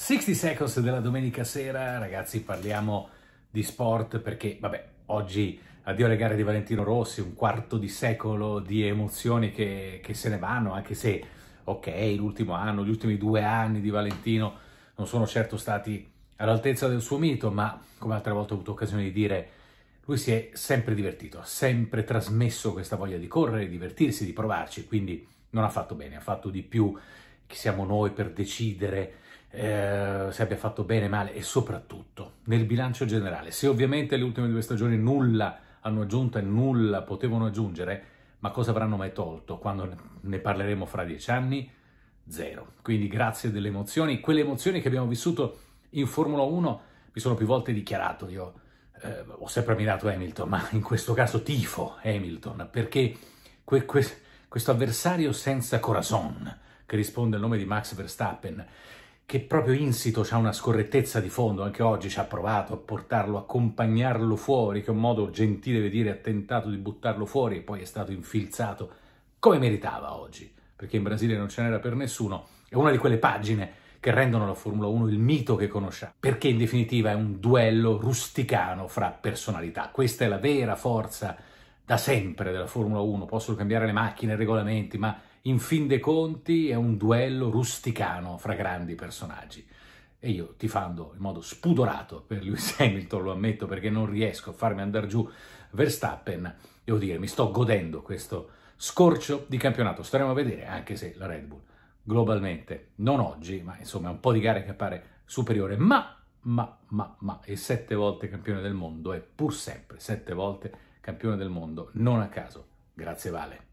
60 Seconds della domenica sera, ragazzi, parliamo di sport perché, vabbè, oggi addio alle gare di Valentino Rossi, un quarto di secolo di emozioni che, che se ne vanno, anche se, ok, l'ultimo anno, gli ultimi due anni di Valentino non sono certo stati all'altezza del suo mito, ma come altre volte ho avuto occasione di dire, lui si è sempre divertito, ha sempre trasmesso questa voglia di correre, di divertirsi, di provarci, quindi non ha fatto bene, ha fatto di più chi siamo noi per decidere eh, se abbia fatto bene o male e soprattutto nel bilancio generale. Se ovviamente le ultime due stagioni nulla hanno aggiunto e nulla potevano aggiungere, ma cosa avranno mai tolto quando ne parleremo fra dieci anni? Zero. Quindi grazie delle emozioni, quelle emozioni che abbiamo vissuto in Formula 1, mi sono più volte dichiarato, io eh, ho sempre ammirato Hamilton, ma in questo caso tifo Hamilton, perché que que questo avversario senza corazon, che risponde al nome di Max Verstappen, che proprio insito ha una scorrettezza di fondo, anche oggi ci ha provato a portarlo, accompagnarlo fuori, che è un modo gentile di dire ha tentato di buttarlo fuori e poi è stato infilzato, come meritava oggi, perché in Brasile non ce n'era per nessuno, è una di quelle pagine che rendono la Formula 1 il mito che conosciamo, perché in definitiva è un duello rusticano fra personalità, questa è la vera forza da sempre della Formula 1, possono cambiare le macchine, i regolamenti, ma in fin dei conti è un duello rusticano fra grandi personaggi. E io tifando in modo spudorato per Lewis Hamilton, lo ammetto, perché non riesco a farmi andare giù Verstappen, devo dire, mi sto godendo questo scorcio di campionato. Staremo a vedere, anche se la Red Bull globalmente, non oggi, ma insomma è un po' di gare che appare superiore, ma, ma, ma, ma, è sette volte campione del mondo, e pur sempre sette volte campione del mondo, non a caso. Grazie Vale.